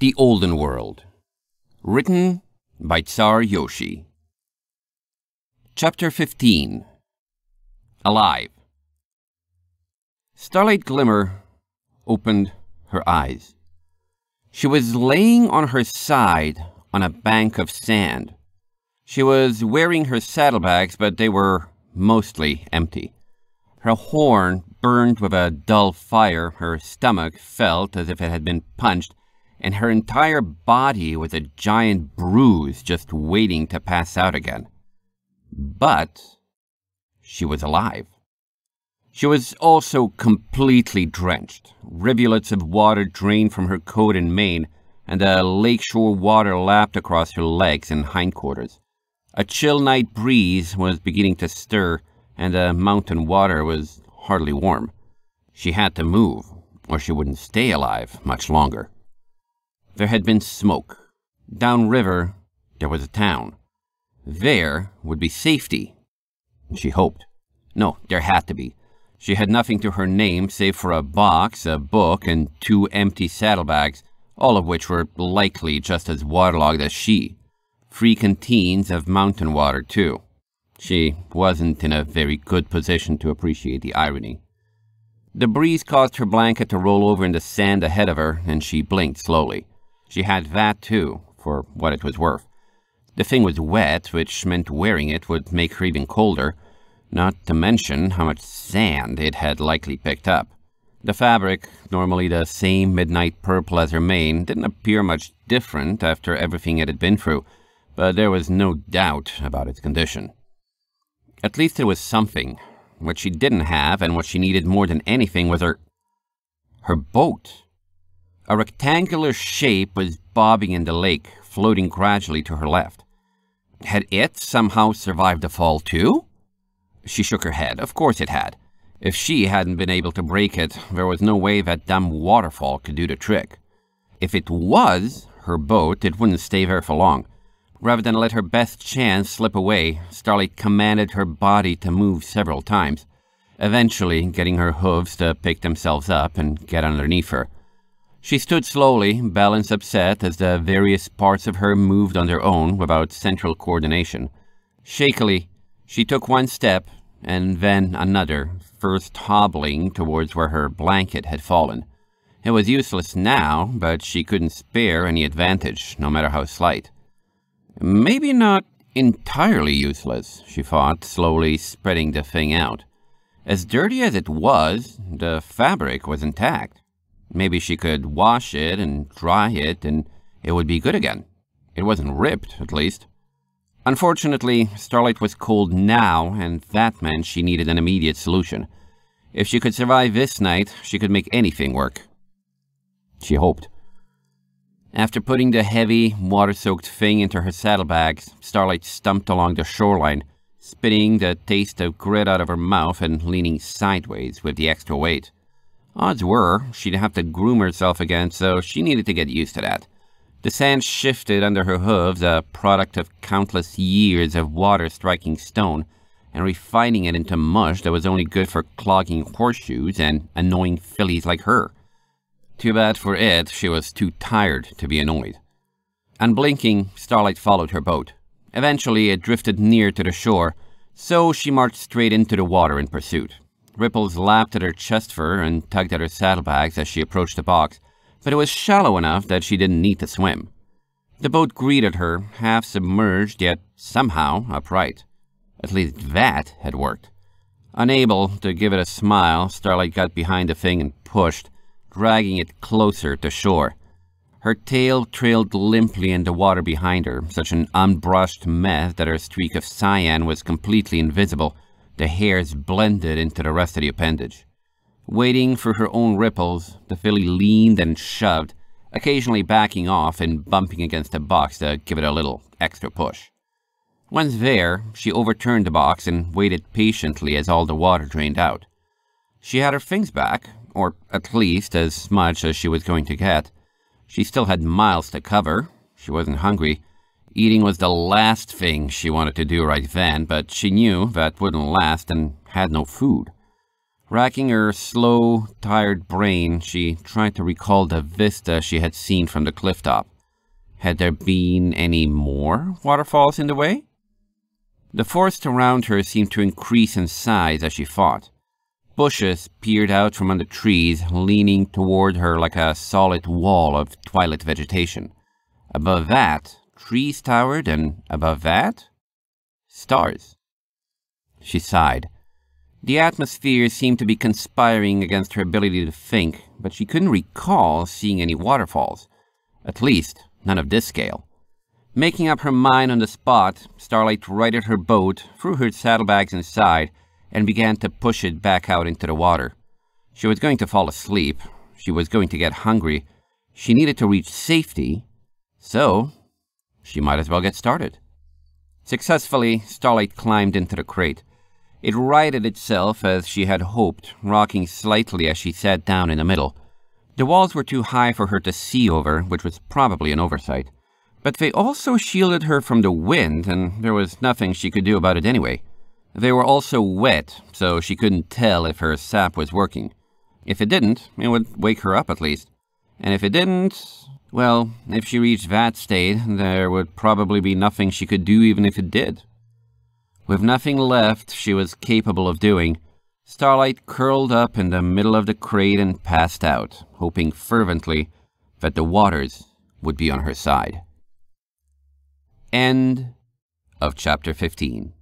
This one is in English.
The Olden World. Written by Tsar Yoshi. Chapter 15 Alive. Starlight Glimmer opened her eyes. She was laying on her side on a bank of sand. She was wearing her saddlebags, but they were mostly empty. Her horn burned with a dull fire. Her stomach felt as if it had been punched, and her entire body was a giant bruise just waiting to pass out again. But she was alive. She was also completely drenched. Rivulets of water drained from her coat and mane, and the lakeshore water lapped across her legs and hindquarters. A chill night breeze was beginning to stir, and the mountain water was hardly warm. She had to move, or she wouldn't stay alive much longer. There had been smoke. Downriver, there was a town. There would be safety. She hoped. No, there had to be. She had nothing to her name save for a box, a book, and two empty saddlebags, all of which were likely just as waterlogged as she. Free canteens of mountain water, too. She wasn't in a very good position to appreciate the irony. The breeze caused her blanket to roll over in the sand ahead of her, and she blinked slowly. She had that, too, for what it was worth. The thing was wet, which meant wearing it would make her even colder, not to mention how much sand it had likely picked up. The fabric, normally the same midnight purple as her mane, didn't appear much different after everything it had been through, but there was no doubt about its condition. At least it was something. What she didn't have and what she needed more than anything was her... her boat. A rectangular shape was bobbing in the lake, floating gradually to her left. Had it somehow survived the fall too? She shook her head. Of course it had. If she hadn't been able to break it, there was no way that dumb waterfall could do the trick. If it was her boat, it wouldn't stay there for long. Rather than let her best chance slip away, Starlight commanded her body to move several times, eventually getting her hooves to pick themselves up and get underneath her. She stood slowly, balance upset as the various parts of her moved on their own without central coordination. Shakily, she took one step and then another, first hobbling towards where her blanket had fallen. It was useless now, but she couldn't spare any advantage, no matter how slight. Maybe not entirely useless, she thought, slowly spreading the thing out. As dirty as it was, the fabric was intact. Maybe she could wash it and dry it, and it would be good again. It wasn't ripped, at least. Unfortunately, Starlight was cold now, and that meant she needed an immediate solution. If she could survive this night, she could make anything work. She hoped. After putting the heavy, water-soaked thing into her saddlebags, Starlight stumped along the shoreline, spitting the taste of grit out of her mouth and leaning sideways with the extra weight. Odds were she'd have to groom herself again, so she needed to get used to that. The sand shifted under her hooves, a product of countless years of water striking stone and refining it into mush that was only good for clogging horseshoes and annoying fillies like her. Too bad for it, she was too tired to be annoyed. Unblinking, Starlight followed her boat. Eventually, it drifted near to the shore, so she marched straight into the water in pursuit. Ripples lapped at her chest fur and tugged at her saddlebags as she approached the box, but it was shallow enough that she didn't need to swim. The boat greeted her, half submerged yet somehow upright. At least that had worked. Unable to give it a smile, Starlight got behind the thing and pushed, dragging it closer to shore. Her tail trailed limply in the water behind her, such an unbrushed mess that her streak of cyan was completely invisible, the hairs blended into the rest of the appendage. Waiting for her own ripples, the filly leaned and shoved, occasionally backing off and bumping against a box to give it a little extra push. Once there, she overturned the box and waited patiently as all the water drained out. She had her things back, or at least as much as she was going to get. She still had miles to cover. She wasn't hungry, Eating was the last thing she wanted to do right then, but she knew that wouldn't last and had no food. Racking her slow, tired brain, she tried to recall the vista she had seen from the clifftop. Had there been any more waterfalls in the way? The forest around her seemed to increase in size as she fought. Bushes peered out from under trees, leaning toward her like a solid wall of twilight vegetation. Above that, trees towered, and above that, stars. She sighed. The atmosphere seemed to be conspiring against her ability to think, but she couldn't recall seeing any waterfalls. At least, none of this scale. Making up her mind on the spot, Starlight righted her boat, threw her saddlebags inside, and began to push it back out into the water. She was going to fall asleep. She was going to get hungry. She needed to reach safety. So, she might as well get started. Successfully, Starlight climbed into the crate. It righted itself as she had hoped, rocking slightly as she sat down in the middle. The walls were too high for her to see over, which was probably an oversight. But they also shielded her from the wind, and there was nothing she could do about it anyway. They were also wet, so she couldn't tell if her sap was working. If it didn't, it would wake her up at least. And if it didn't, well, if she reached that state, there would probably be nothing she could do even if it did. With nothing left she was capable of doing, Starlight curled up in the middle of the crate and passed out, hoping fervently that the waters would be on her side. End of chapter 15